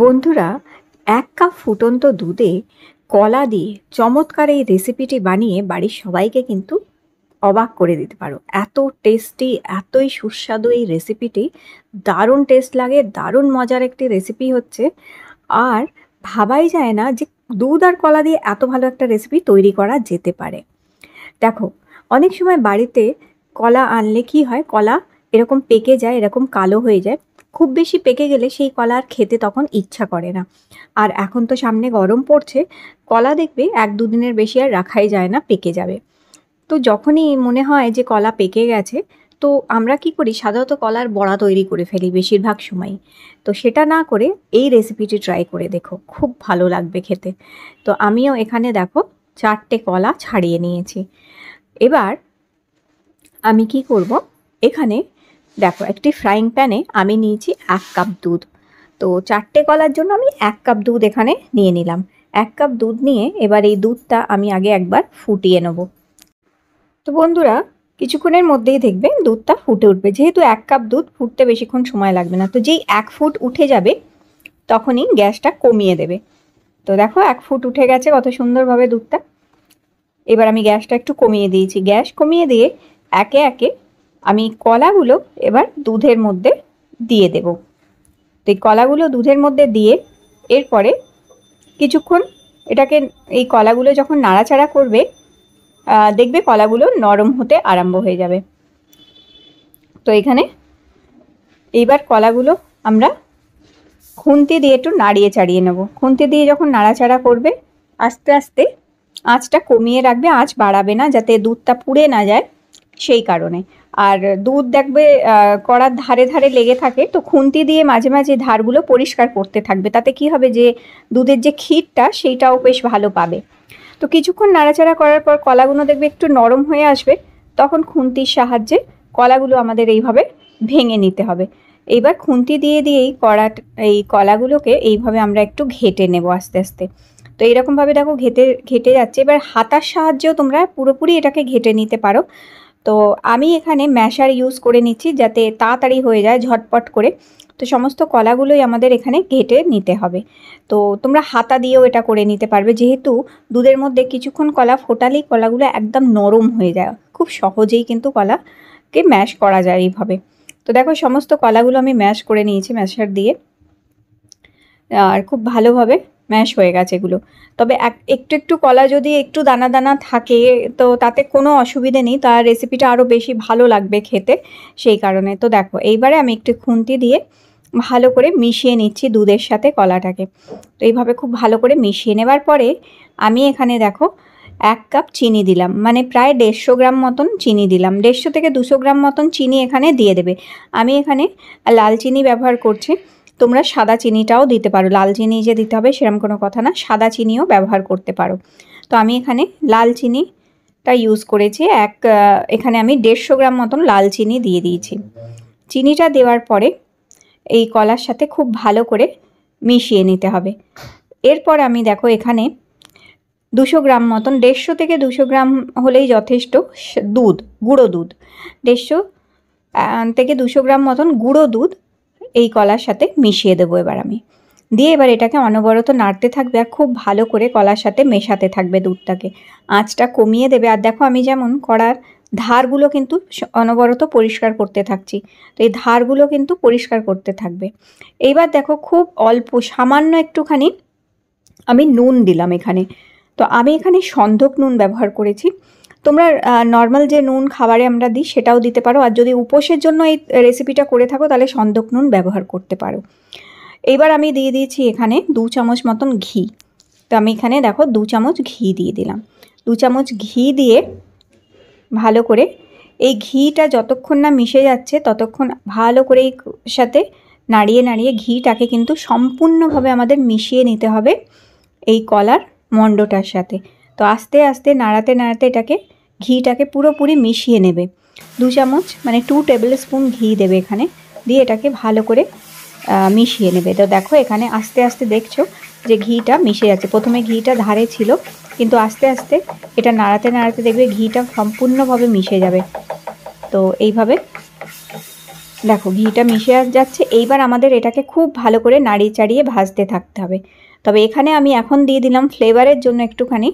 বন্ধুরা এক কাপ ফুটন্ত দুধে কলা দিয়ে চমৎকার এই রেসিপিটি বানিয়ে বাড়ির সবাইকে কিন্তু অবাক করে দিতে পারো এত টেস্টি এতই সুস্বাদু এই রেসিপিটি দারুণ টেস্ট লাগে দারুণ মজার একটি রেসিপি হচ্ছে আর ভাবাই যায় না যে দুধ আর কলা দিয়ে এত ভালো একটা রেসিপি তৈরি করা যেতে পারে দেখো অনেক সময় বাড়িতে কলা আনলে কি হয় কলা এরকম পেকে যায় এরকম কালো হয়ে যায় খুব বেশি পেকে গেলে সেই কলা আর খেতে তখন ইচ্ছা করে না আর এখন তো সামনে গরম পড়ছে কলা দেখবে এক দুদিনের বেশি আর রাখাই যায় না পেকে যাবে তো যখনই মনে হয় যে কলা পেকে গেছে তো আমরা কি করি সাধারণত কলার বড়া তৈরি করে ফেলি বেশিরভাগ সময় তো সেটা না করে এই রেসিপিটি ট্রাই করে দেখো খুব ভালো লাগবে খেতে তো আমিও এখানে দেখো চারটে কলা ছাড়িয়ে নিয়েছি এবার আমি কি করব এখানে দেখো একটি ফ্রাইং প্যানে আমি নিয়েছি এক কাপ দুধ তো চারটে কলার জন্য আমি এক কাপ দুধ এখানে নিয়ে নিলাম এক কাপ দুধ নিয়ে এবার এই দুধটা আমি আগে একবার ফুটিয়ে নেব তো বন্ধুরা কিছুক্ষণের মধ্যেই দেখবে দুধটা ফুটে উঠবে যেহেতু এক কাপ দুধ ফুটতে বেশিক্ষণ সময় লাগবে না তো যেই এক ফুট উঠে যাবে তখনই গ্যাসটা কমিয়ে দেবে তো দেখো এক ফুট উঠে গেছে কত সুন্দরভাবে দুধটা এবার আমি গ্যাসটা একটু কমিয়ে দিয়েছি গ্যাস কমিয়ে দিয়ে একে একে আমি কলাগুলো এবার দুধের মধ্যে দিয়ে দেব তো এই কলাগুলো দুধের মধ্যে দিয়ে এরপরে কিছুক্ষণ এটাকে এই কলাগুলো যখন নাড়াচাড়া করবে দেখবে কলাগুলো নরম হতে আরম্ভ হয়ে যাবে তো এখানে এইবার কলাগুলো আমরা খুন্তি দিয়ে একটু নাড়িয়ে চাড়িয়ে নেব খুন্তি দিয়ে যখন নাড়াচাড়া করবে আস্তে আস্তে আঁচটা কমিয়ে রাখবে আঁচ বাড়াবে না যাতে দুধটা পুড়ে না যায় সেই কারণে আর দুধ দেখবে কড়ার ধারে ধারে লেগে থাকে তো খুন্তি দিয়ে মাঝে মাঝে ধারগুলো পরিষ্কার করতে থাকবে তাতে কি হবে যে দুধের যে ক্ষীরটা সেইটাও বেশ ভালো পাবে তো কিছুক্ষণ নাড়াচাড়া করার পর কলাগুলো দেখবে একটু নরম হয়ে আসবে তখন খুন্তির সাহায্যে কলাগুলো আমাদের এইভাবে ভেঙে নিতে হবে এইবার খুন্তি দিয়ে দিয়েই কড়া এই কলাগুলোকে এইভাবে আমরা একটু ঘেটে নেব আস্তে আস্তে তো এইরকমভাবে দেখো ঘেটে ঘেটে যাচ্ছে এবার হাতার সাহায্যেও তোমরা পুরোপুরি এটাকে ঘেটে নিতে পারো তো আমি এখানে ম্যাশার ইউজ করে নিচ্ছি যাতে তাড়াতাড়ি হয়ে যায় ঝটপট করে তো সমস্ত কলাগুলোই আমাদের এখানে ঘেটে নিতে হবে তো তোমরা হাতা দিয়েও এটা করে নিতে পারবে যেহেতু দুধের মধ্যে কিছুক্ষণ কলা ফোটালেই কলাগুলো একদম নরম হয়ে যায় খুব সহজেই কিন্তু কলাকে ম্যাশ করা যায় এইভাবে তো দেখো সমস্ত কলাগুলো আমি ম্যাশ করে নিয়েছি ম্যাশার দিয়ে আর খুব ভালোভাবে ম্যাশ হয়ে গেছে এগুলো তবে একটু একটু কলা যদি একটু দানা দানা থাকে তো তাতে কোনো অসুবিধে নেই তার রেসিপিটা আরও বেশি ভালো লাগবে খেতে সেই কারণে তো দেখো এইবারে আমি একটু খুন্তি দিয়ে ভালো করে মিশিয়ে নিচ্ছি দুধের সাথে কলাটাকে তো এইভাবে খুব ভালো করে মিশিয়ে নেবার পরে আমি এখানে দেখো এক কাপ চিনি দিলাম মানে প্রায় দেড়শো গ্রাম মতন চিনি দিলাম দেড়শো থেকে দুশো গ্রাম মতন চিনি এখানে দিয়ে দেবে আমি এখানে লাল চিনি ব্যবহার করছি তোমরা সাদা চিনিটাও দিতে পারো লাল চিনি যে দিতে হবে সেরকম কোনো কথা না সাদা চিনিও ব্যবহার করতে পারো তো আমি এখানে লাল চিনিটা ইউজ করেছি এক এখানে আমি দেড়শো গ্রাম মতন লাল চিনি দিয়ে দিয়েছি চিনিটা দেওয়ার পরে এই কলার সাথে খুব ভালো করে মিশিয়ে নিতে হবে এরপর আমি দেখো এখানে দুশো গ্রাম মতন দেড়শো থেকে দুশো গ্রাম হলেই যথেষ্ট দুধ গুঁড়ো দুধ দেড়শো থেকে দুশো গ্রাম মতন গুঁড়ো দুধ এই কলার সাথে মিশিয়ে দেবো এবার আমি দিয়ে এবার এটাকে অনবরত নাড়তে থাকবে আর খুব ভালো করে কলার সাথে মেশাতে থাকবে দুধটাকে আঁচটা কমিয়ে দেবে আর দেখো আমি যেমন করার ধারগুলো কিন্তু অনবরত পরিষ্কার করতে থাকছি তো এই ধারগুলো কিন্তু পরিষ্কার করতে থাকবে এইবার দেখো খুব অল্প সামান্য একটুখানি আমি নুন দিলাম এখানে তো আমি এখানে সন্ধক নুন ব্যবহার করেছি তোমরা নর্মাল যে নুন খাবারে আমরা দিই সেটাও দিতে পারো আর যদি উপোসের জন্য এই রেসিপিটা করে থাকো তাহলে সন্দক নুন ব্যবহার করতে পারো এইবার আমি দিয়ে দিয়েছি এখানে দু চামচ মতন ঘি তো আমি এখানে দেখো দু চামচ ঘি দিয়ে দিলাম দু চামচ ঘি দিয়ে ভালো করে এই ঘিটা যতক্ষণ না মিশে যাচ্ছে ততক্ষণ ভালো করে এই সাথে নাড়িয়ে নাড়িয়ে ঘিটাকে কিন্তু সম্পূর্ণভাবে আমাদের মিশিয়ে নিতে হবে এই কলার মণ্ডটার সাথে তো আস্তে আস্তে নাড়াতে নাড়াতে এটাকে ঘিটাকে পুরোপুরি মিশিয়ে নেবে দু চামচ মানে টু টেবিল স্পুন ঘি দেবে এখানে দিয়ে এটাকে ভালো করে মিশিয়ে নেবে তো দেখো এখানে আস্তে আস্তে দেখছো যে ঘিটা মিশে যাচ্ছে প্রথমে ঘিটা ধারে ছিল কিন্তু আস্তে আস্তে এটা নাড়াতে নাড়াতে দেখবে ঘিটা সম্পূর্ণভাবে মিশে যাবে তো এইভাবে দেখো ঘিটা মিশে যাচ্ছে এইবার আমাদের এটাকে খুব ভালো করে নাড়িয়ে চাড়িয়ে ভাজতে থাকতে হবে তবে এখানে আমি এখন দিয়ে দিলাম ফ্লেভারের জন্য একটুখানি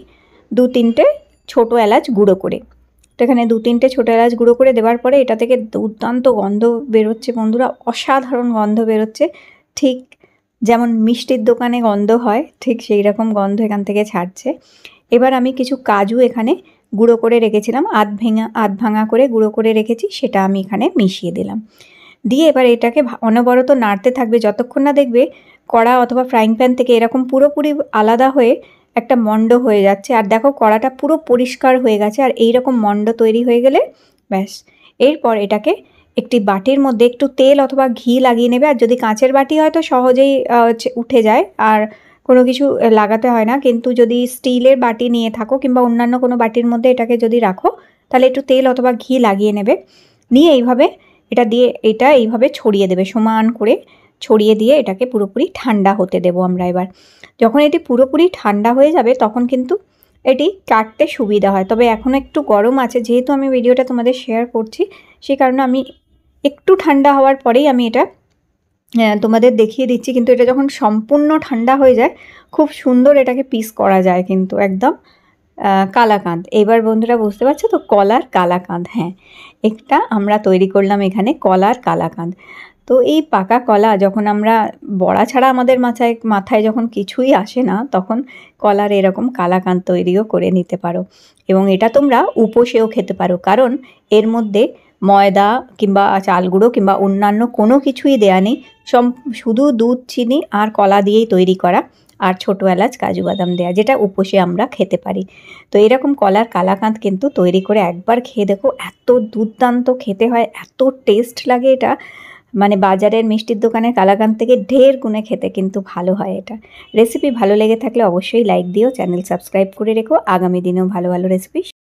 দু তিনটে ছোটো এলাচ গুঁড়ো করে তো এখানে দু তিনটে ছোটো এলাচ গুঁড়ো করে দেওয়ার পরে এটা থেকে দুর্দান্ত গন্ধ বেরোচ্ছে বন্ধুরা অসাধারণ গন্ধ বেরোচ্ছে ঠিক যেমন মিষ্টির দোকানে গন্ধ হয় ঠিক সেই রকম গন্ধ এখান থেকে ছাড়ছে এবার আমি কিছু কাজু এখানে গুঁড়ো করে রেখেছিলাম আধ ভেঙা আধ ভাঙা করে গুঁড়ো করে রেখেছি সেটা আমি এখানে মিশিয়ে দিলাম দিয়ে এবার এটাকে অনবরত নাড়তে থাকবে যতক্ষণ না দেখবে কড়া অথবা ফ্রাইং প্যান থেকে এরকম পুরোপুরি আলাদা হয়ে একটা মণ্ড হয়ে যাচ্ছে আর দেখো কড়াটা পুরো পরিষ্কার হয়ে গেছে আর এই রকম মণ্ড তৈরি হয়ে গেলে ব্যাস এরপর এটাকে একটি বাটির মধ্যে একটু তেল অথবা ঘি লাগিয়ে নেবে আর যদি কাঁচের বাটি হয় তো সহজেই উঠে যায় আর কোনো কিছু লাগাতে হয় না কিন্তু যদি স্টিলের বাটি নিয়ে থাকো কিংবা অন্যান্য কোনো বাটির মধ্যে এটাকে যদি রাখো তাহলে একটু তেল অথবা ঘি লাগিয়ে নেবে নিয়ে এইভাবে এটা দিয়ে এটা এইভাবে ছড়িয়ে দেবে সমান করে ছড়িয়ে দিয়ে এটাকে পুরোপুরি ঠান্ডা হতে দেব আমরা এবার যখন এটি পুরোপুরি ঠান্ডা হয়ে যাবে তখন কিন্তু এটি কাটতে সুবিধা হয় তবে এখন একটু গরম আছে যেহেতু আমি ভিডিওটা তোমাদের শেয়ার করছি সেই কারণে আমি একটু ঠান্ডা হওয়ার পরেই আমি এটা তোমাদের দেখিয়ে দিচ্ছি কিন্তু এটা যখন সম্পূর্ণ ঠান্ডা হয়ে যায় খুব সুন্দর এটাকে পিস করা যায় কিন্তু একদম কালাকাঁদ এবার বন্ধুরা বুঝতে পারছো তো কলার কালাকাঁদ হ্যাঁ একটা আমরা তৈরি করলাম এখানে কলার কালাকাঁদ তো এই পাকা কলা যখন আমরা বড়া ছাড়া আমাদের মাথায় মাথায় যখন কিছুই আসে না তখন কলার এরকম কালাকান তৈরিও করে নিতে পারো এবং এটা তোমরা উপোষেও খেতে পারো কারণ এর মধ্যে ময়দা কিংবা চাল গুঁড়ো কিংবা অন্যান্য কোনো কিছুই দেয়া নেই সম শুধু দুধ চিনি আর কলা দিয়েই তৈরি করা আর ছোটো এলাচ কাজু বাদাম দেয়া যেটা উপসে আমরা খেতে পারি তো এরকম কলার কালাকাঁদ কিন্তু তৈরি করে একবার খেয়ে দেখো এত দুর্দান্ত খেতে হয় এত টেস্ট লাগে এটা মানে বাজারের মিষ্টির দোকানের কালাকান থেকে ঢের গুনে খেতে কিন্তু ভালো হয় এটা রেসিপি ভালো লেগে থাকলে অবশ্যই লাইক দিও চ্যানেল সাবস্ক্রাইব করে রেখো আগামী দিনেও ভালো ভালো রেসিপি